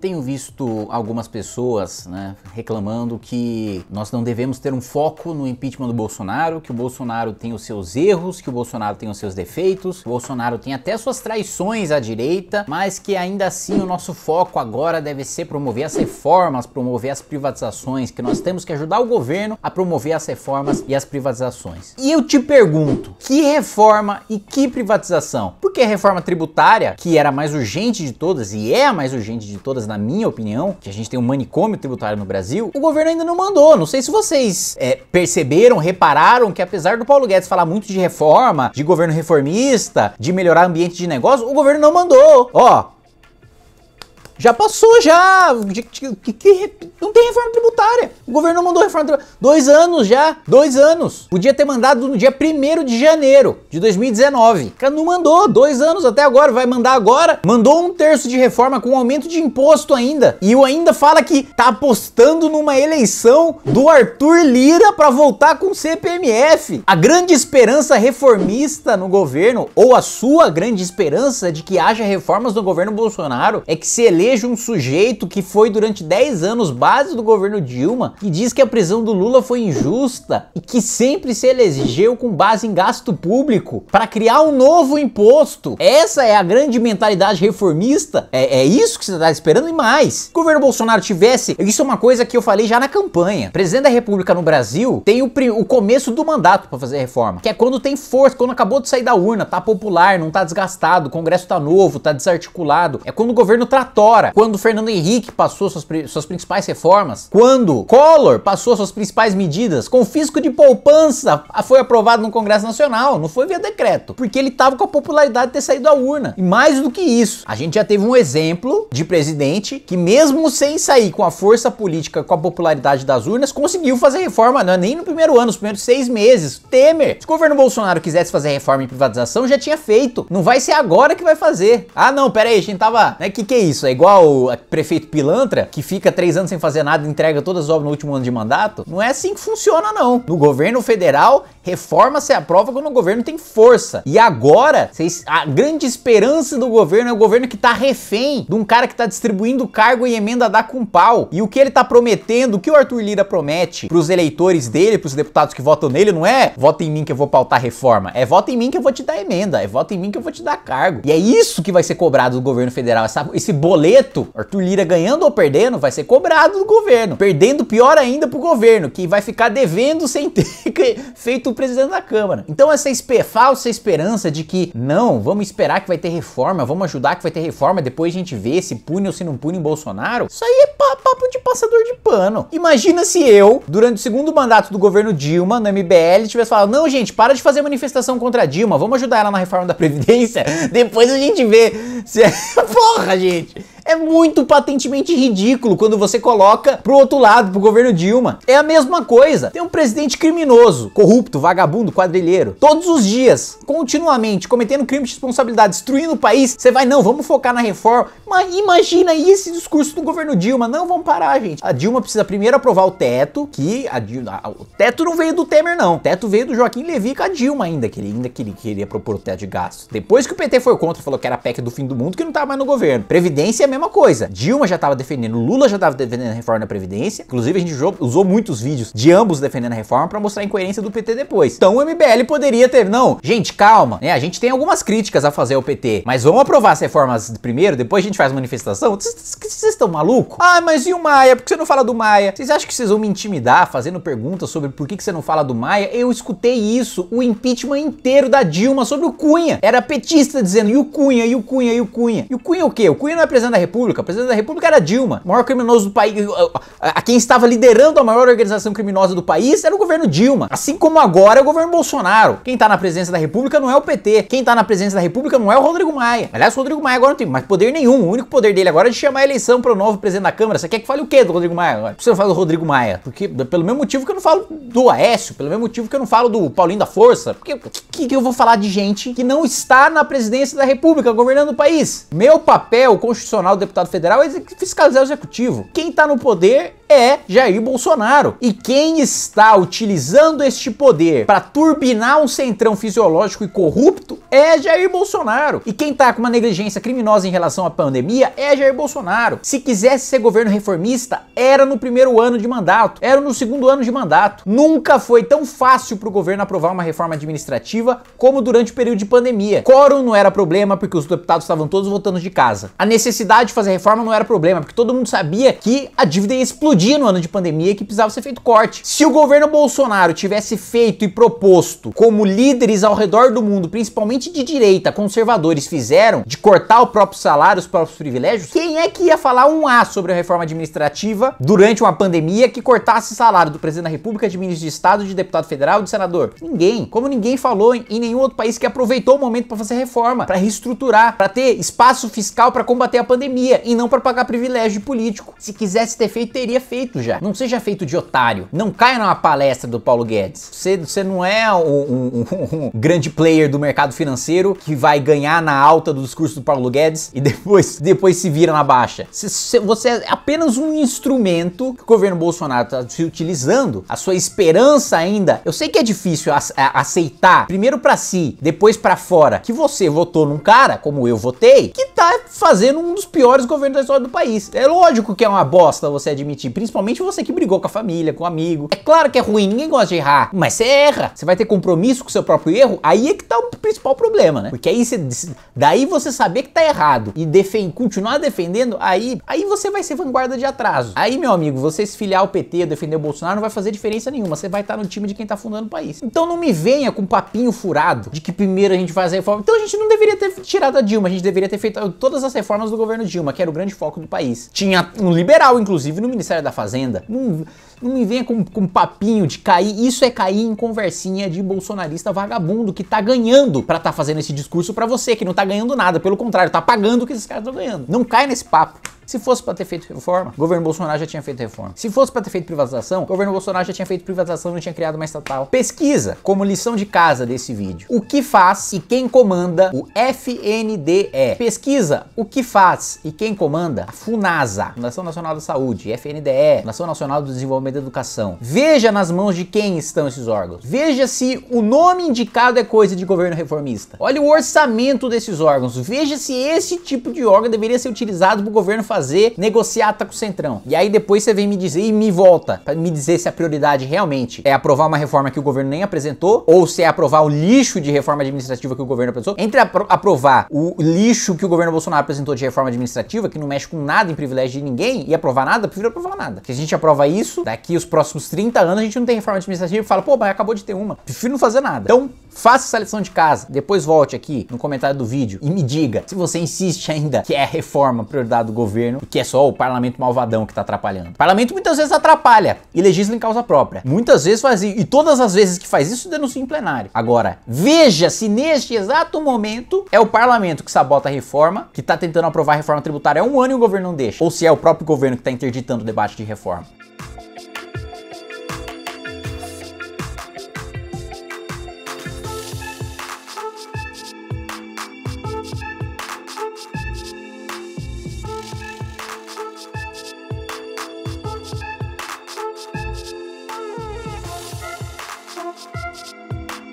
Tenho visto algumas pessoas né, reclamando que nós não devemos ter um foco no impeachment do Bolsonaro, que o Bolsonaro tem os seus erros, que o Bolsonaro tem os seus defeitos, que o Bolsonaro tem até suas traições à direita, mas que ainda assim o nosso foco agora deve ser promover as reformas, promover as privatizações, que nós temos que ajudar o governo a promover as reformas e as privatizações. E eu te pergunto, que reforma e que privatização? que a reforma tributária, que era a mais urgente de todas e é a mais urgente de todas na minha opinião, que a gente tem um manicômio tributário no Brasil, o governo ainda não mandou. Não sei se vocês é, perceberam, repararam que apesar do Paulo Guedes falar muito de reforma, de governo reformista, de melhorar ambiente de negócio, o governo não mandou. Ó, já passou, já. que, que, não tem reforma tributária. O governo mandou reforma tributária. Dois anos já. Dois anos. Podia ter mandado no dia 1 de janeiro de 2019. Cara, não mandou. Dois anos até agora. Vai mandar agora. Mandou um terço de reforma com aumento de imposto ainda. E o ainda fala que tá apostando numa eleição do Arthur Lira para voltar com o CPMF. A grande esperança reformista no governo, ou a sua grande esperança de que haja reformas no governo Bolsonaro, é que se ele vejo um sujeito que foi durante 10 anos base do governo Dilma e diz que a prisão do Lula foi injusta e que sempre se elegeu com base em gasto público para criar um novo imposto. Essa é a grande mentalidade reformista. É, é isso que você está esperando e mais. O governo Bolsonaro tivesse, isso é uma coisa que eu falei já na campanha. O presidente da República no Brasil tem o, o começo do mandato para fazer reforma, que é quando tem força, quando acabou de sair da urna, tá popular, não tá desgastado, o Congresso tá novo, tá desarticulado. É quando o governo tratou fora, quando Fernando Henrique passou suas, suas principais reformas, quando Collor passou suas principais medidas, com fisco de poupança foi aprovado no Congresso Nacional, não foi via decreto, porque ele tava com a popularidade de ter saído da urna. E mais do que isso, a gente já teve um exemplo de presidente que mesmo sem sair com a força política, com a popularidade das urnas, conseguiu fazer reforma, não é nem no primeiro ano, nos primeiros seis meses. Temer, se o governo Bolsonaro quisesse fazer reforma em privatização, já tinha feito. Não vai ser agora que vai fazer. Ah não, pera aí, a gente tava... Né, que que é isso? É igual igual o prefeito pilantra, que fica três anos sem fazer nada e entrega todas as obras no último ano de mandato. Não é assim que funciona, não. No governo federal, reforma se aprova quando o governo tem força. E agora, a grande esperança do governo é o governo que tá refém de um cara que tá distribuindo cargo e emenda dá com pau. E o que ele tá prometendo, o que o Arthur Lira promete pros eleitores dele, pros deputados que votam nele, não é vota em mim que eu vou pautar reforma. É vota em mim que eu vou te dar emenda. É vota em mim que eu vou te dar cargo. E é isso que vai ser cobrado do governo federal, essa, esse boleto boleto, Arthur Lira ganhando ou perdendo, vai ser cobrado do governo. Perdendo pior ainda pro governo, que vai ficar devendo sem ter feito o presidente da Câmara. Então essa falsa esperança de que não, vamos esperar que vai ter reforma, vamos ajudar que vai ter reforma, depois a gente vê se pune ou se não pune o Bolsonaro, isso aí é papo de passador de pano. Imagina se eu, durante o segundo mandato do governo Dilma, no MBL, tivesse falado, não gente, para de fazer manifestação contra a Dilma, vamos ajudar ela na reforma da Previdência, depois a gente vê se... É- Porra, gente! É muito patentemente ridículo quando você coloca pro outro lado, pro governo Dilma. É a mesma coisa. Tem um presidente criminoso, corrupto, vagabundo, quadrilheiro, todos os dias, continuamente, cometendo crime de responsabilidade, destruindo o país. Você vai, não, vamos focar na reforma. Mas imagina aí esse discurso do governo Dilma. Não, vamos parar, gente. A Dilma precisa primeiro aprovar o teto, que a Dilma, a, o teto não veio do Temer, não. O teto veio do Joaquim Levi com a Dilma ainda, que ele ainda queria, queria propor o teto de gastos. Depois que o PT foi contra, falou que era a PEC do fim do mundo, que não tava tá mais no governo. Previdência é mesma coisa. Dilma já estava defendendo, Lula já estava defendendo a reforma da Previdência. Inclusive, a gente usou, muitos vídeos de ambos defendendo a reforma para mostrar a incoerência do PT depois. Então o MBL poderia ter. Não, gente, calma, né? A gente tem algumas críticas a fazer ao PT, mas vamos aprovar as reformas primeiro, depois a gente faz manifestação. Vocês estão malucos? Ah, mas e o Maia? Por que você não fala do Maia? Vocês acham que vocês vão me intimidar fazendo perguntas sobre por que, que você não fala do Maia? Eu escutei isso, o impeachment inteiro da Dilma sobre o Cunha. Era petista dizendo, e o Cunha, e o Cunha, e o Cunha. E o Cunha o quê? O Cunha não é presidente da República. República. O presidente da República era Dilma. O maior criminoso do país, a, quem estava liderando a maior organização criminosa do país era o governo Dilma. Assim como agora é o governo Bolsonaro. Quem está na presidência da República não é o PT. Quem está na presidência da República não é o Rodrigo Maia. Aliás, o Rodrigo Maia agora não tem mais poder nenhum. O único poder dele agora é de chamar a eleição para o novo presidente da Câmara. Você quer que fale o quê do Rodrigo Maia agora? Por que eu falo do Rodrigo Maia? Porque pelo mesmo motivo que eu não falo do Aécio, pelo mesmo motivo que eu não falo do Paulinho da Força, porque que, que eu vou falar de gente que não está na presidência da República governando o país? Meu papel constitucional deputado federal é fiscalizar o executivo. Quem está no poder é Jair Bolsonaro. E quem está utilizando este poder para turbinar um centrão fisiológico e corrupto é Jair Bolsonaro. E quem está com uma negligência criminosa em relação à pandemia é Jair Bolsonaro. Se quisesse ser governo reformista, era no primeiro ano de mandato, era no segundo ano de mandato. Nunca foi tão fácil para o governo aprovar uma reforma administrativa como durante o período de pandemia. Quórum não era problema porque os deputados estavam todos voltando de casa. A necessidade de fazer reforma não era problema porque todo mundo sabia que a dívida ia explodir dia no ano de pandemia que precisava ser feito corte. Se o governo Bolsonaro tivesse feito e proposto, como líderes ao redor do mundo, principalmente de direita, conservadores fizeram, de cortar o próprio salário, os próprios privilégios, quem é que ia falar um A sobre a reforma administrativa durante uma pandemia que cortasse salário do presidente da República, de ministro de Estado, de deputado federal, de senador? Ninguém. Como ninguém falou em nenhum outro país que aproveitou o momento para fazer reforma, para reestruturar, para ter espaço fiscal para combater a pandemia e não para pagar privilégio político. Se quisesse ter feito, teria feito feito já. Não seja feito de otário. Não caia numa palestra do Paulo Guedes. Você, você não é um, um, um grande player do mercado financeiro que vai ganhar na alta do discurso do Paulo Guedes e depois, depois se vira na baixa. Você, você é apenas um instrumento que o governo Bolsonaro está se utilizando. A sua esperança ainda. Eu sei que é difícil aceitar, primeiro para si, depois para fora, que você votou num cara, como eu votei, que tá fazendo um dos piores governos da história do país. É lógico que é uma bosta você admitir, principalmente você que brigou com a família, com o um amigo. É claro que é ruim, ninguém gosta de errar, mas você erra. Você vai ter compromisso com o seu próprio erro, aí é que tá o principal problema, né? Porque aí você, daí você saber que tá errado e defend, continuar defendendo, aí, aí você vai ser vanguarda de atraso. Aí, meu amigo, você se filiar ao PT, defender o Bolsonaro, não vai fazer diferença nenhuma. Você vai estar tá no time de quem tá fundando o país. Então não me venha com papinho furado de que primeiro a gente faz a reforma. Então a gente não deveria ter tirado a Dilma, a gente deveria ter feito todas as reformas do governo Dilma, que era o grande foco do país. Tinha um liberal, inclusive, no Ministério da Fazenda. Não, não me venha com, com papinho de cair. Isso é cair em conversinha de bolsonarista vagabundo que tá ganhando pra tá fazendo esse discurso pra você, que não tá ganhando nada. Pelo contrário, tá pagando o que esses caras estão ganhando. Não cai nesse papo. Se fosse para ter feito reforma, o governo Bolsonaro já tinha feito reforma. Se fosse para ter feito privatização, o governo Bolsonaro já tinha feito privatização, não tinha criado uma estatal. Pesquisa como lição de casa desse vídeo. O que faz e quem comanda o FNDE? Pesquisa o que faz e quem comanda a FUNASA, Fundação Nacional da Saúde, FNDE, Fundação Nacional do Desenvolvimento da Educação. Veja nas mãos de quem estão esses órgãos. Veja se o nome indicado é coisa de governo reformista. Olha o orçamento desses órgãos. Veja se esse tipo de órgão deveria ser utilizado para o governo fazer fazer tá com o Centrão. E aí depois você vem me dizer e me volta para me dizer se a prioridade realmente é aprovar uma reforma que o governo nem apresentou ou se é aprovar o lixo de reforma administrativa que o governo apresentou. Entre apro aprovar o lixo que o governo Bolsonaro apresentou de reforma administrativa, que não mexe com nada em privilégio de ninguém, e aprovar nada, prefiro aprovar nada. Se a gente aprova isso, daqui os próximos 30 anos a gente não tem reforma administrativa e fala, pô, mas acabou de ter uma. Prefiro não fazer nada. Então, faça essa lição de casa, depois volte aqui no comentário do vídeo e me diga se você insiste ainda que é reforma prioridade do governo governo, que é só o parlamento malvadão que tá atrapalhando. O parlamento muitas vezes atrapalha e legisla em causa própria. Muitas vezes faz isso. E todas as vezes que faz isso, denuncia em plenário. Agora, veja se neste exato momento é o parlamento que sabota a reforma, que tá tentando aprovar a reforma tributária há um ano e o governo não deixa. Ou se é o próprio governo que tá interditando o debate de reforma.